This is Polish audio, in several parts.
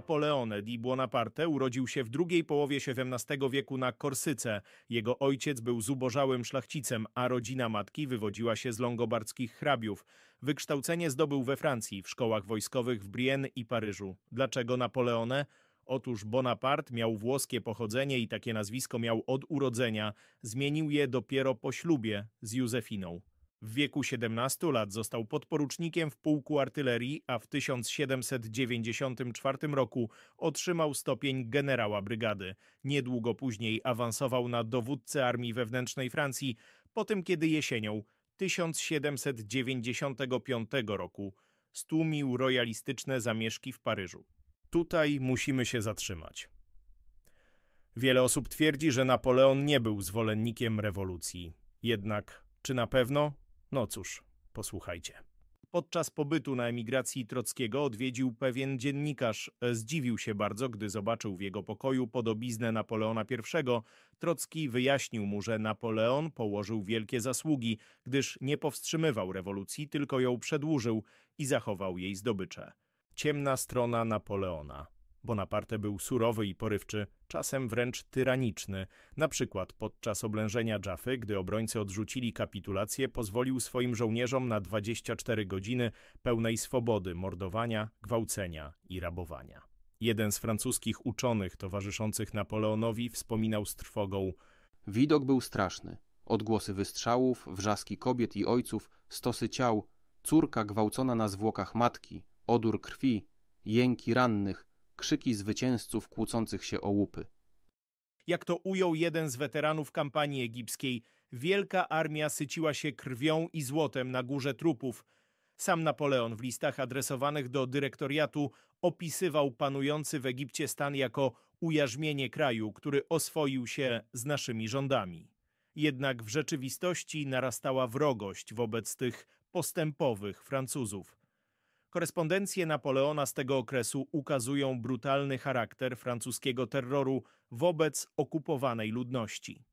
Napoleone di Buonaparte urodził się w drugiej połowie XVII wieku na Korsyce. Jego ojciec był zubożałym szlachcicem, a rodzina matki wywodziła się z longobardskich hrabiów. Wykształcenie zdobył we Francji, w szkołach wojskowych w Brienne i Paryżu. Dlaczego Napoleone? Otóż Bonaparte miał włoskie pochodzenie i takie nazwisko miał od urodzenia. Zmienił je dopiero po ślubie z Józefiną. W wieku 17 lat został podporucznikiem w pułku artylerii, a w 1794 roku otrzymał stopień generała brygady. Niedługo później awansował na dowódcę armii wewnętrznej Francji, po tym kiedy jesienią 1795 roku stłumił royalistyczne zamieszki w Paryżu. Tutaj musimy się zatrzymać. Wiele osób twierdzi, że Napoleon nie był zwolennikiem rewolucji. Jednak czy na pewno? No cóż, posłuchajcie. Podczas pobytu na emigracji Trockiego odwiedził pewien dziennikarz. E, zdziwił się bardzo, gdy zobaczył w jego pokoju podobiznę Napoleona I. Trocki wyjaśnił mu, że Napoleon położył wielkie zasługi, gdyż nie powstrzymywał rewolucji, tylko ją przedłużył i zachował jej zdobycze. Ciemna strona Napoleona Bonaparte był surowy i porywczy, czasem wręcz tyraniczny. Na przykład podczas oblężenia Jaffy, gdy obrońcy odrzucili kapitulację, pozwolił swoim żołnierzom na 24 godziny pełnej swobody, mordowania, gwałcenia i rabowania. Jeden z francuskich uczonych towarzyszących Napoleonowi wspominał z trwogą Widok był straszny. Odgłosy wystrzałów, wrzaski kobiet i ojców, stosy ciał, córka gwałcona na zwłokach matki, odór krwi, jęki rannych, krzyki zwycięzców kłócących się o łupy. Jak to ujął jeden z weteranów kampanii egipskiej, wielka armia syciła się krwią i złotem na górze trupów. Sam Napoleon w listach adresowanych do dyrektoriatu opisywał panujący w Egipcie stan jako ujarzmienie kraju, który oswoił się z naszymi rządami. Jednak w rzeczywistości narastała wrogość wobec tych postępowych Francuzów. Korespondencje Napoleona z tego okresu ukazują brutalny charakter francuskiego terroru wobec okupowanej ludności.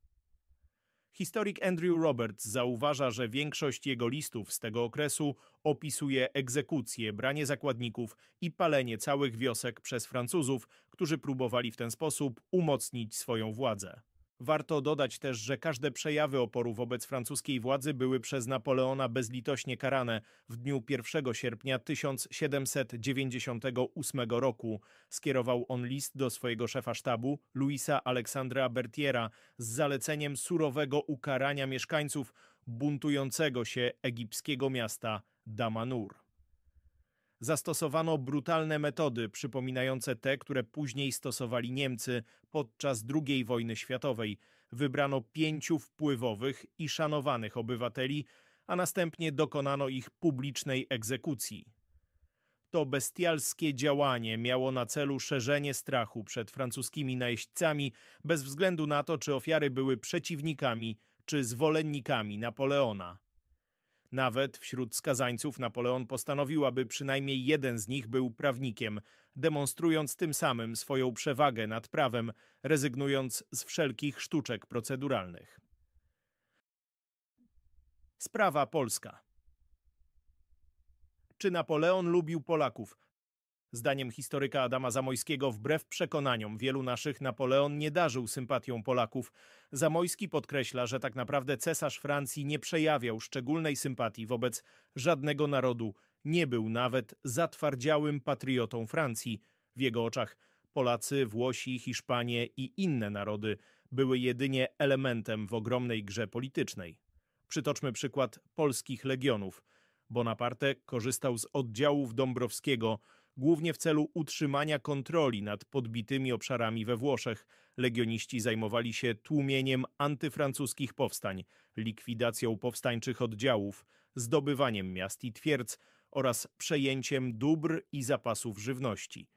Historyk Andrew Roberts zauważa, że większość jego listów z tego okresu opisuje egzekucje, branie zakładników i palenie całych wiosek przez Francuzów, którzy próbowali w ten sposób umocnić swoją władzę. Warto dodać też, że każde przejawy oporu wobec francuskiej władzy były przez Napoleona bezlitośnie karane. W dniu 1 sierpnia 1798 roku skierował on list do swojego szefa sztabu, Luisa Aleksandra Bertiera, z zaleceniem surowego ukarania mieszkańców buntującego się egipskiego miasta Damanur zastosowano brutalne metody przypominające te, które później stosowali Niemcy podczas II wojny światowej. Wybrano pięciu wpływowych i szanowanych obywateli, a następnie dokonano ich publicznej egzekucji. To bestialskie działanie miało na celu szerzenie strachu przed francuskimi najeźdźcami bez względu na to, czy ofiary były przeciwnikami czy zwolennikami Napoleona. Nawet wśród skazańców Napoleon postanowił, aby przynajmniej jeden z nich był prawnikiem, demonstrując tym samym swoją przewagę nad prawem, rezygnując z wszelkich sztuczek proceduralnych. Sprawa polska. Czy Napoleon lubił Polaków? Zdaniem historyka Adama Zamojskiego, wbrew przekonaniom wielu naszych, Napoleon nie darzył sympatią Polaków. Zamojski podkreśla, że tak naprawdę cesarz Francji nie przejawiał szczególnej sympatii wobec żadnego narodu, nie był nawet zatwardziałym patriotą Francji. W jego oczach Polacy, Włosi, Hiszpanie i inne narody były jedynie elementem w ogromnej grze politycznej. Przytoczmy przykład polskich legionów. Bonaparte korzystał z oddziałów Dąbrowskiego, głównie w celu utrzymania kontroli nad podbitymi obszarami we Włoszech. Legioniści zajmowali się tłumieniem antyfrancuskich powstań, likwidacją powstańczych oddziałów, zdobywaniem miast i twierdz oraz przejęciem dóbr i zapasów żywności.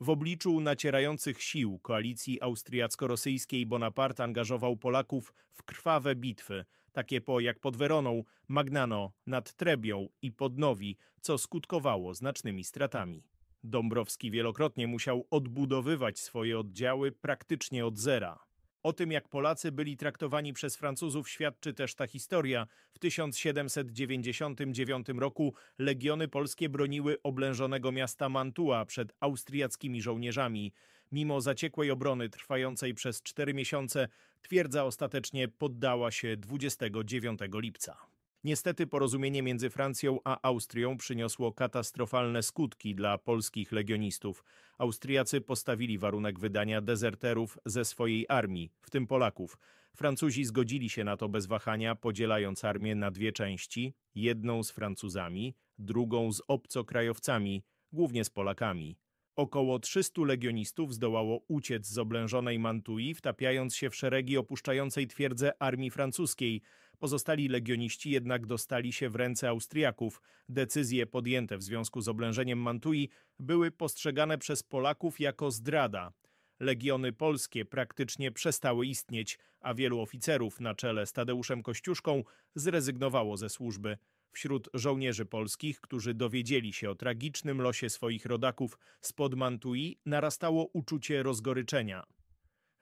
W obliczu nacierających sił koalicji austriacko-rosyjskiej Bonaparte angażował Polaków w krwawe bitwy – takie po jak pod Weroną, Magnano, nad Trebią i pod Nowi, co skutkowało znacznymi stratami. Dąbrowski wielokrotnie musiał odbudowywać swoje oddziały praktycznie od zera. O tym, jak Polacy byli traktowani przez Francuzów, świadczy też ta historia. W 1799 roku legiony polskie broniły oblężonego miasta Mantua przed austriackimi żołnierzami. Mimo zaciekłej obrony trwającej przez cztery miesiące, Twierdza ostatecznie poddała się 29 lipca. Niestety porozumienie między Francją a Austrią przyniosło katastrofalne skutki dla polskich legionistów. Austriacy postawili warunek wydania dezerterów ze swojej armii, w tym Polaków. Francuzi zgodzili się na to bez wahania, podzielając armię na dwie części, jedną z Francuzami, drugą z obcokrajowcami, głównie z Polakami. Około 300 legionistów zdołało uciec z oblężonej Mantui, wtapiając się w szeregi opuszczającej twierdzę armii francuskiej. Pozostali legioniści jednak dostali się w ręce Austriaków. Decyzje podjęte w związku z oblężeniem Mantui były postrzegane przez Polaków jako zdrada. Legiony polskie praktycznie przestały istnieć, a wielu oficerów na czele z Tadeuszem Kościuszką zrezygnowało ze służby wśród żołnierzy polskich, którzy dowiedzieli się o tragicznym losie swoich rodaków spod Mantui, narastało uczucie rozgoryczenia.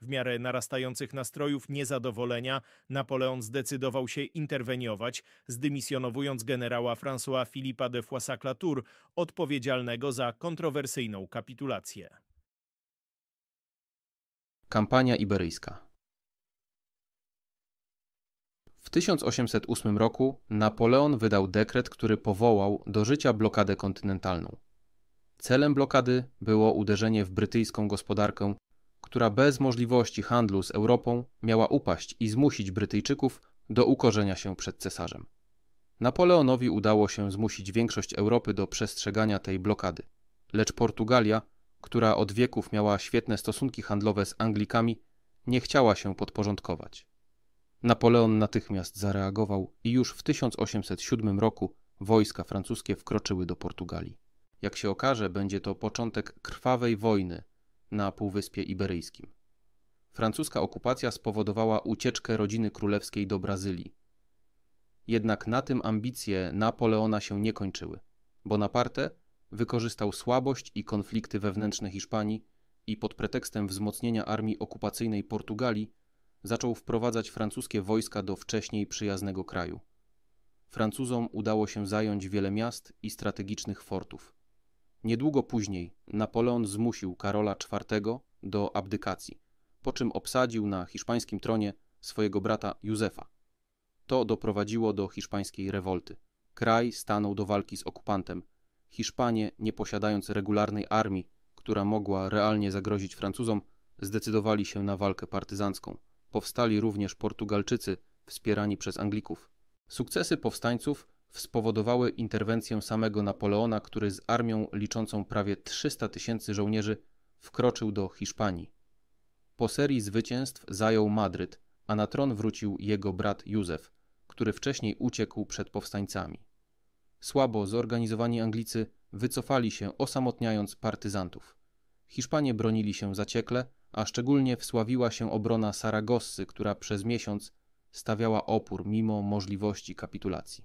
W miarę narastających nastrojów niezadowolenia Napoleon zdecydował się interweniować, zdymisjonowując generała François Philippa de Foissac-Latour, odpowiedzialnego za kontrowersyjną kapitulację. Kampania iberyjska 1808 roku Napoleon wydał dekret, który powołał do życia blokadę kontynentalną. Celem blokady było uderzenie w brytyjską gospodarkę, która bez możliwości handlu z Europą miała upaść i zmusić Brytyjczyków do ukorzenia się przed cesarzem. Napoleonowi udało się zmusić większość Europy do przestrzegania tej blokady, lecz Portugalia, która od wieków miała świetne stosunki handlowe z Anglikami, nie chciała się podporządkować. Napoleon natychmiast zareagował i już w 1807 roku wojska francuskie wkroczyły do Portugalii. Jak się okaże, będzie to początek krwawej wojny na Półwyspie Iberyjskim. Francuska okupacja spowodowała ucieczkę rodziny królewskiej do Brazylii. Jednak na tym ambicje Napoleona się nie kończyły. Bonaparte wykorzystał słabość i konflikty wewnętrzne Hiszpanii i pod pretekstem wzmocnienia armii okupacyjnej Portugalii zaczął wprowadzać francuskie wojska do wcześniej przyjaznego kraju. Francuzom udało się zająć wiele miast i strategicznych fortów. Niedługo później Napoleon zmusił Karola IV do abdykacji, po czym obsadził na hiszpańskim tronie swojego brata Józefa. To doprowadziło do hiszpańskiej rewolty. Kraj stanął do walki z okupantem. Hiszpanie, nie posiadając regularnej armii, która mogła realnie zagrozić Francuzom, zdecydowali się na walkę partyzancką powstali również Portugalczycy, wspierani przez Anglików. Sukcesy powstańców spowodowały interwencję samego Napoleona, który z armią liczącą prawie 300 tysięcy żołnierzy wkroczył do Hiszpanii. Po serii zwycięstw zajął Madryt, a na tron wrócił jego brat Józef, który wcześniej uciekł przed powstańcami. Słabo zorganizowani Anglicy wycofali się, osamotniając partyzantów. Hiszpanie bronili się zaciekle, a szczególnie wsławiła się obrona Saragossy, która przez miesiąc stawiała opór mimo możliwości kapitulacji.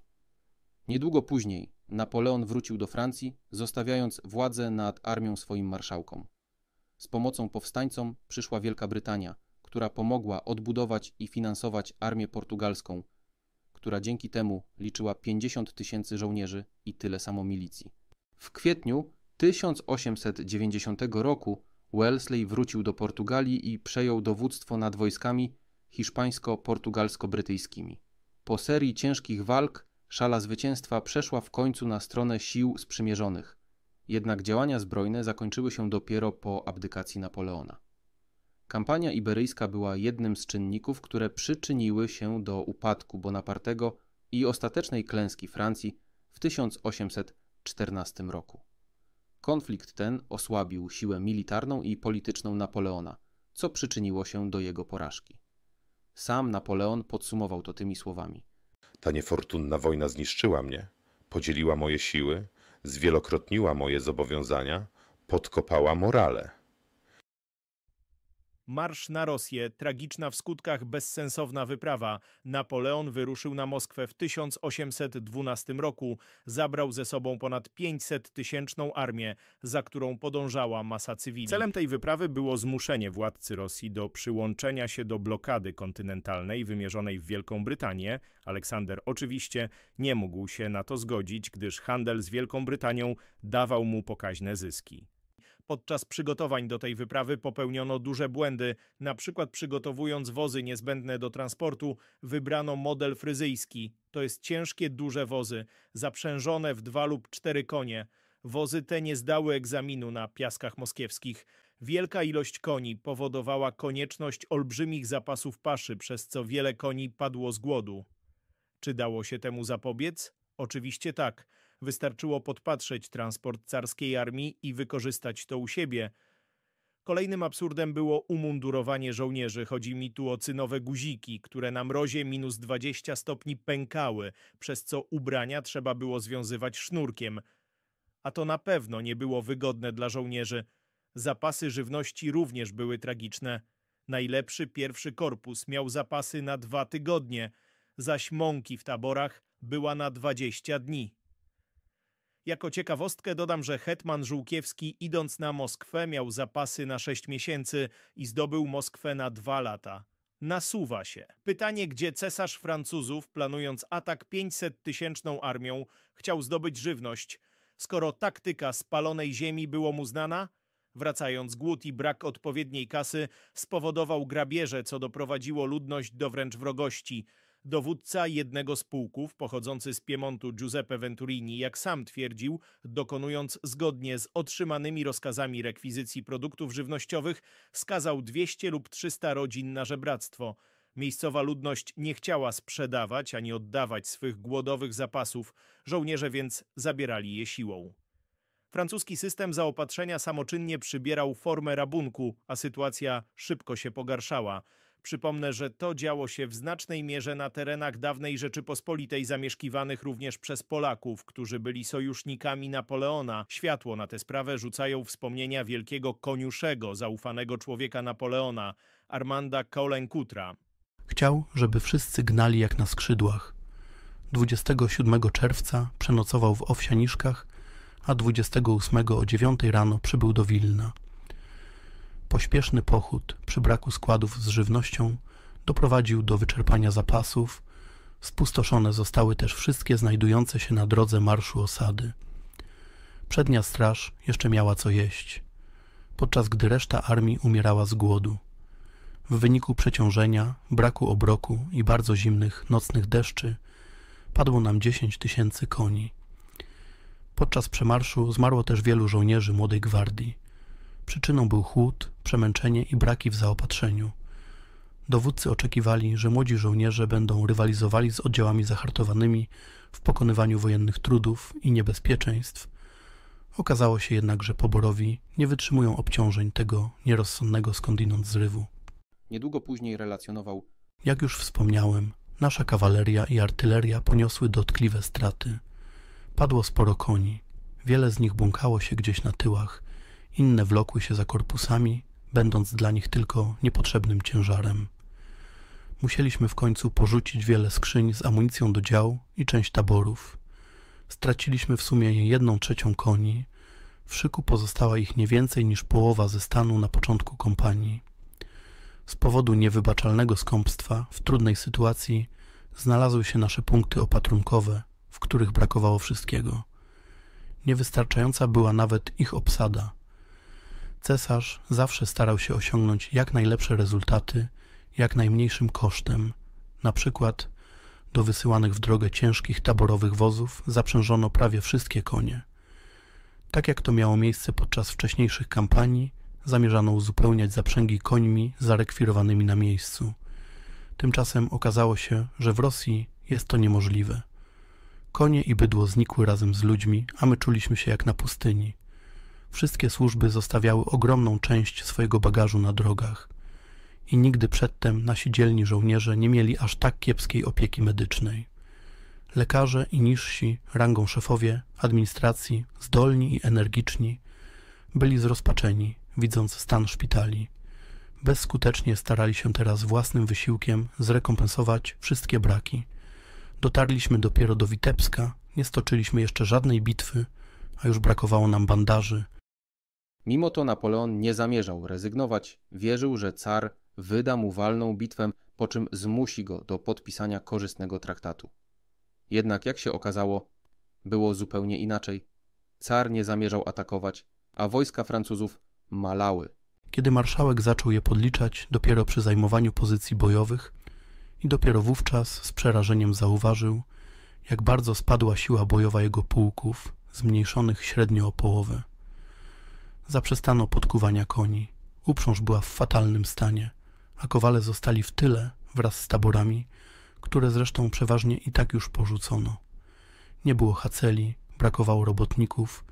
Niedługo później Napoleon wrócił do Francji, zostawiając władzę nad armią swoim marszałkom. Z pomocą powstańcom przyszła Wielka Brytania, która pomogła odbudować i finansować armię portugalską, która dzięki temu liczyła 50 tysięcy żołnierzy i tyle samo milicji. W kwietniu 1890 roku Wellesley wrócił do Portugalii i przejął dowództwo nad wojskami hiszpańsko-portugalsko-brytyjskimi. Po serii ciężkich walk szala zwycięstwa przeszła w końcu na stronę sił sprzymierzonych, jednak działania zbrojne zakończyły się dopiero po abdykacji Napoleona. Kampania iberyjska była jednym z czynników, które przyczyniły się do upadku Bonapartego i ostatecznej klęski Francji w 1814 roku. Konflikt ten osłabił siłę militarną i polityczną Napoleona, co przyczyniło się do jego porażki. Sam Napoleon podsumował to tymi słowami: Ta niefortunna wojna zniszczyła mnie, podzieliła moje siły, zwielokrotniła moje zobowiązania, podkopała morale. Marsz na Rosję, tragiczna w skutkach bezsensowna wyprawa. Napoleon wyruszył na Moskwę w 1812 roku. Zabrał ze sobą ponad 500 tysięczną armię, za którą podążała masa cywili. Celem tej wyprawy było zmuszenie władcy Rosji do przyłączenia się do blokady kontynentalnej wymierzonej w Wielką Brytanię. Aleksander oczywiście nie mógł się na to zgodzić, gdyż handel z Wielką Brytanią dawał mu pokaźne zyski. Podczas przygotowań do tej wyprawy popełniono duże błędy. Na przykład przygotowując wozy niezbędne do transportu, wybrano model fryzyjski. To jest ciężkie, duże wozy, zaprzężone w dwa lub cztery konie. Wozy te nie zdały egzaminu na piaskach moskiewskich. Wielka ilość koni powodowała konieczność olbrzymich zapasów paszy, przez co wiele koni padło z głodu. Czy dało się temu zapobiec? Oczywiście tak. Wystarczyło podpatrzeć transport carskiej armii i wykorzystać to u siebie. Kolejnym absurdem było umundurowanie żołnierzy. Chodzi mi tu o cynowe guziki, które na mrozie minus 20 stopni pękały, przez co ubrania trzeba było związywać sznurkiem. A to na pewno nie było wygodne dla żołnierzy. Zapasy żywności również były tragiczne. Najlepszy pierwszy korpus miał zapasy na dwa tygodnie, zaś mąki w taborach była na 20 dni. Jako ciekawostkę dodam, że hetman Żółkiewski idąc na Moskwę miał zapasy na 6 miesięcy i zdobył Moskwę na 2 lata. Nasuwa się. Pytanie, gdzie cesarz Francuzów, planując atak 500-tysięczną armią, chciał zdobyć żywność, skoro taktyka spalonej ziemi było mu znana? Wracając, głód i brak odpowiedniej kasy spowodował grabieże, co doprowadziło ludność do wręcz wrogości – Dowódca jednego z pułków, pochodzący z Piemontu Giuseppe Venturini, jak sam twierdził, dokonując zgodnie z otrzymanymi rozkazami rekwizycji produktów żywnościowych, skazał 200 lub 300 rodzin na żebractwo. Miejscowa ludność nie chciała sprzedawać ani oddawać swych głodowych zapasów, żołnierze więc zabierali je siłą. Francuski system zaopatrzenia samoczynnie przybierał formę rabunku, a sytuacja szybko się pogarszała. Przypomnę, że to działo się w znacznej mierze na terenach dawnej Rzeczypospolitej zamieszkiwanych również przez Polaków, którzy byli sojusznikami Napoleona. Światło na tę sprawę rzucają wspomnienia wielkiego koniuszego, zaufanego człowieka Napoleona, Armanda Kolenkutra. Chciał, żeby wszyscy gnali jak na skrzydłach. 27 czerwca przenocował w Owsianiszkach, a 28 o 9 rano przybył do Wilna. Pośpieszny pochód przy braku składów z żywnością doprowadził do wyczerpania zapasów, spustoszone zostały też wszystkie znajdujące się na drodze marszu osady. Przednia straż jeszcze miała co jeść, podczas gdy reszta armii umierała z głodu. W wyniku przeciążenia, braku obroku i bardzo zimnych nocnych deszczy padło nam 10 tysięcy koni. Podczas przemarszu zmarło też wielu żołnierzy Młodej Gwardii. Przyczyną był chłód, przemęczenie i braki w zaopatrzeniu. Dowódcy oczekiwali, że młodzi żołnierze będą rywalizowali z oddziałami zahartowanymi w pokonywaniu wojennych trudów i niebezpieczeństw. Okazało się jednak, że poborowi nie wytrzymują obciążeń tego nierozsądnego skądinąd zrywu. Niedługo później relacjonował: Jak już wspomniałem, nasza kawaleria i artyleria poniosły dotkliwe straty. Padło sporo koni. Wiele z nich błąkało się gdzieś na tyłach inne wlokły się za korpusami, będąc dla nich tylko niepotrzebnym ciężarem. Musieliśmy w końcu porzucić wiele skrzyń z amunicją do dział i część taborów. Straciliśmy w sumie jedną trzecią koni. W szyku pozostała ich nie więcej niż połowa ze stanu na początku kompanii. Z powodu niewybaczalnego skąpstwa w trudnej sytuacji znalazły się nasze punkty opatrunkowe, w których brakowało wszystkiego. Niewystarczająca była nawet ich obsada – Cesarz zawsze starał się osiągnąć jak najlepsze rezultaty, jak najmniejszym kosztem. Na przykład do wysyłanych w drogę ciężkich taborowych wozów zaprzężono prawie wszystkie konie. Tak jak to miało miejsce podczas wcześniejszych kampanii, zamierzano uzupełniać zaprzęgi końmi zarekwirowanymi na miejscu. Tymczasem okazało się, że w Rosji jest to niemożliwe. Konie i bydło znikły razem z ludźmi, a my czuliśmy się jak na pustyni. Wszystkie służby zostawiały ogromną część swojego bagażu na drogach i nigdy przedtem nasi dzielni żołnierze nie mieli aż tak kiepskiej opieki medycznej. Lekarze i niżsi, rangą szefowie, administracji, zdolni i energiczni, byli zrozpaczeni, widząc stan szpitali. Bezskutecznie starali się teraz własnym wysiłkiem zrekompensować wszystkie braki. Dotarliśmy dopiero do Witebska, nie stoczyliśmy jeszcze żadnej bitwy, a już brakowało nam bandaży, Mimo to Napoleon nie zamierzał rezygnować, wierzył, że Czar wyda mu walną bitwę, po czym zmusi go do podpisania korzystnego traktatu. Jednak jak się okazało, było zupełnie inaczej. Czar nie zamierzał atakować, a wojska Francuzów malały. Kiedy marszałek zaczął je podliczać dopiero przy zajmowaniu pozycji bojowych i dopiero wówczas z przerażeniem zauważył, jak bardzo spadła siła bojowa jego pułków, zmniejszonych średnio o połowę. Zaprzestano podkuwania koni. Uprząż była w fatalnym stanie, a kowale zostali w tyle wraz z taborami, które zresztą przeważnie i tak już porzucono. Nie było haceli, brakowało robotników,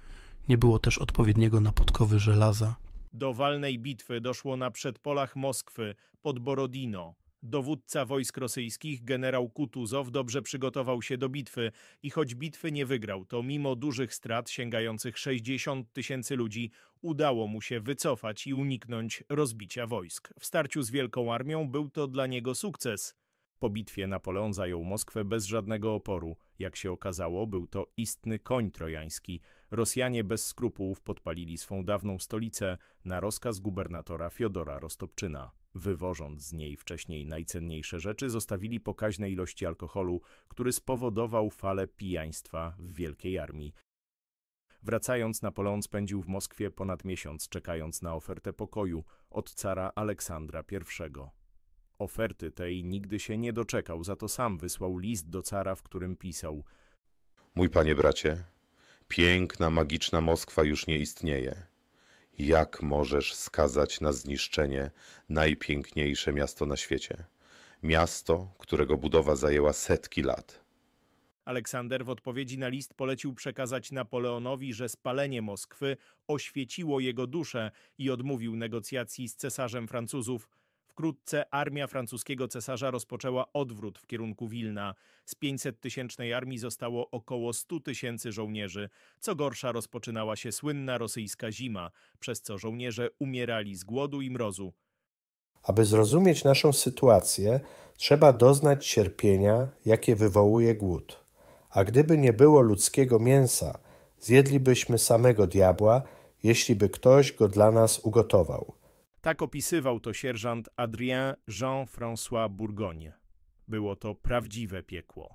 nie było też odpowiedniego napotkowy żelaza. Do walnej bitwy doszło na przedpolach Moskwy pod Borodino. Dowódca wojsk rosyjskich, generał Kutuzow, dobrze przygotował się do bitwy i choć bitwy nie wygrał, to mimo dużych strat sięgających 60 tysięcy ludzi udało mu się wycofać i uniknąć rozbicia wojsk. W starciu z Wielką Armią był to dla niego sukces. Po bitwie Napoleon zajął Moskwę bez żadnego oporu. Jak się okazało, był to istny koń trojański. Rosjanie bez skrupułów podpalili swą dawną stolicę na rozkaz gubernatora Fiodora Rostopczyna. Wywożąc z niej wcześniej najcenniejsze rzeczy, zostawili pokaźne ilości alkoholu, który spowodował falę pijaństwa w Wielkiej Armii. Wracając, Napoleon spędził w Moskwie ponad miesiąc, czekając na ofertę pokoju od cara Aleksandra I. Oferty tej nigdy się nie doczekał, za to sam wysłał list do cara, w którym pisał Mój panie bracie, piękna, magiczna Moskwa już nie istnieje. Jak możesz skazać na zniszczenie najpiękniejsze miasto na świecie? Miasto, którego budowa zajęła setki lat. Aleksander w odpowiedzi na list polecił przekazać Napoleonowi, że spalenie Moskwy oświeciło jego duszę i odmówił negocjacji z cesarzem Francuzów, Wkrótce armia francuskiego cesarza rozpoczęła odwrót w kierunku Wilna. Z 500-tysięcznej armii zostało około 100 tysięcy żołnierzy. Co gorsza, rozpoczynała się słynna rosyjska zima, przez co żołnierze umierali z głodu i mrozu. Aby zrozumieć naszą sytuację, trzeba doznać cierpienia, jakie wywołuje głód. A gdyby nie było ludzkiego mięsa, zjedlibyśmy samego diabła, jeśli by ktoś go dla nas ugotował. Tak opisywał to sierżant Adrien Jean-François Bourgogne. Było to prawdziwe piekło.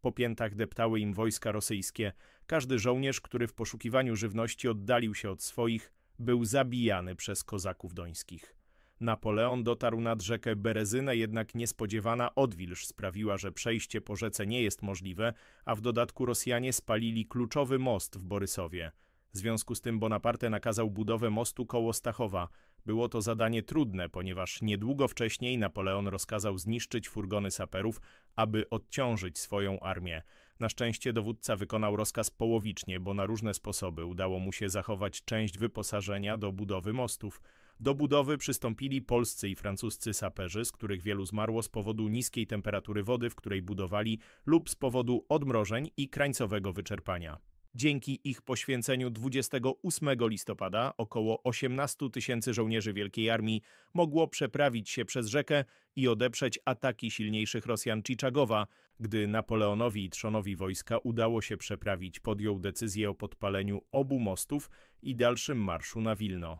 Po piętach deptały im wojska rosyjskie. Każdy żołnierz, który w poszukiwaniu żywności oddalił się od swoich, był zabijany przez kozaków dońskich. Napoleon dotarł nad rzekę Berezynę, jednak niespodziewana odwilż sprawiła, że przejście po rzece nie jest możliwe, a w dodatku Rosjanie spalili kluczowy most w Borysowie. W związku z tym Bonaparte nakazał budowę mostu koło Stachowa – było to zadanie trudne, ponieważ niedługo wcześniej Napoleon rozkazał zniszczyć furgony saperów, aby odciążyć swoją armię. Na szczęście dowódca wykonał rozkaz połowicznie, bo na różne sposoby udało mu się zachować część wyposażenia do budowy mostów. Do budowy przystąpili polscy i francuscy saperzy, z których wielu zmarło z powodu niskiej temperatury wody, w której budowali lub z powodu odmrożeń i krańcowego wyczerpania. Dzięki ich poświęceniu 28 listopada około 18 tysięcy żołnierzy Wielkiej Armii mogło przeprawić się przez rzekę i odeprzeć ataki silniejszych Rosjan Chiczagowa. Gdy Napoleonowi i trzonowi wojska udało się przeprawić, podjął decyzję o podpaleniu obu mostów i dalszym marszu na Wilno.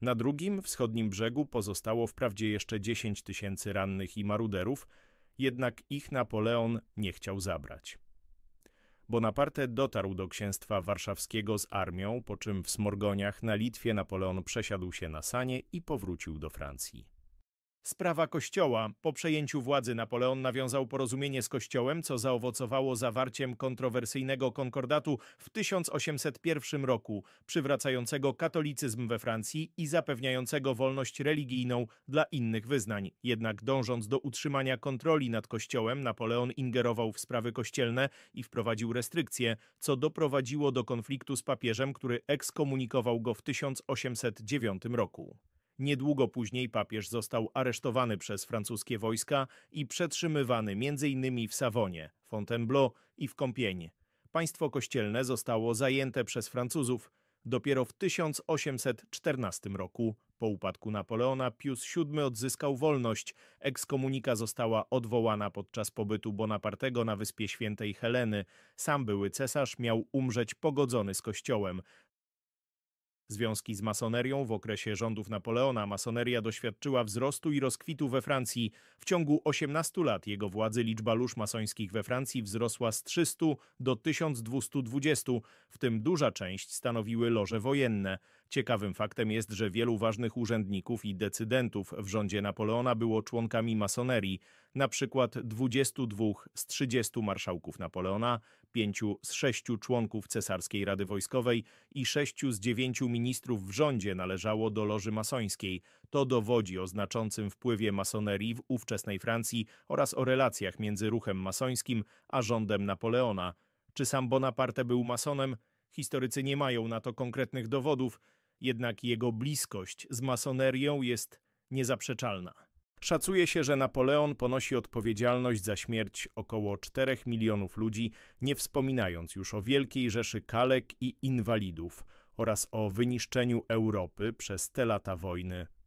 Na drugim, wschodnim brzegu pozostało wprawdzie jeszcze 10 tysięcy rannych i maruderów, jednak ich Napoleon nie chciał zabrać. Bonaparte dotarł do księstwa warszawskiego z armią, po czym w Smorgoniach na Litwie Napoleon przesiadł się na sanie i powrócił do Francji. Sprawa Kościoła. Po przejęciu władzy Napoleon nawiązał porozumienie z Kościołem, co zaowocowało zawarciem kontrowersyjnego konkordatu w 1801 roku, przywracającego katolicyzm we Francji i zapewniającego wolność religijną dla innych wyznań. Jednak dążąc do utrzymania kontroli nad Kościołem, Napoleon ingerował w sprawy kościelne i wprowadził restrykcje, co doprowadziło do konfliktu z papieżem, który ekskomunikował go w 1809 roku. Niedługo później papież został aresztowany przez francuskie wojska i przetrzymywany m.in. w Savonie, Fontainebleau i w Compiègne. Państwo kościelne zostało zajęte przez Francuzów dopiero w 1814 roku. Po upadku Napoleona Pius VII odzyskał wolność. Ekskomunika została odwołana podczas pobytu Bonapartego na wyspie Świętej Heleny. Sam były cesarz miał umrzeć pogodzony z kościołem. Związki z masonerią w okresie rządów Napoleona masoneria doświadczyła wzrostu i rozkwitu we Francji. W ciągu 18 lat jego władzy liczba lóż masońskich we Francji wzrosła z 300 do 1220, w tym duża część stanowiły loże wojenne. Ciekawym faktem jest, że wielu ważnych urzędników i decydentów w rządzie Napoleona było członkami masonerii, na przykład 22 z 30 marszałków Napoleona, 5 z 6 członków Cesarskiej Rady Wojskowej i 6 z 9 ministrów w rządzie należało do loży masońskiej. To dowodzi o znaczącym wpływie masonerii w ówczesnej Francji oraz o relacjach między ruchem masońskim a rządem Napoleona. Czy sam Bonaparte był masonem? Historycy nie mają na to konkretnych dowodów, jednak jego bliskość z masonerią jest niezaprzeczalna. Szacuje się, że Napoleon ponosi odpowiedzialność za śmierć około 4 milionów ludzi, nie wspominając już o wielkiej rzeszy kalek i inwalidów oraz o wyniszczeniu Europy przez te lata wojny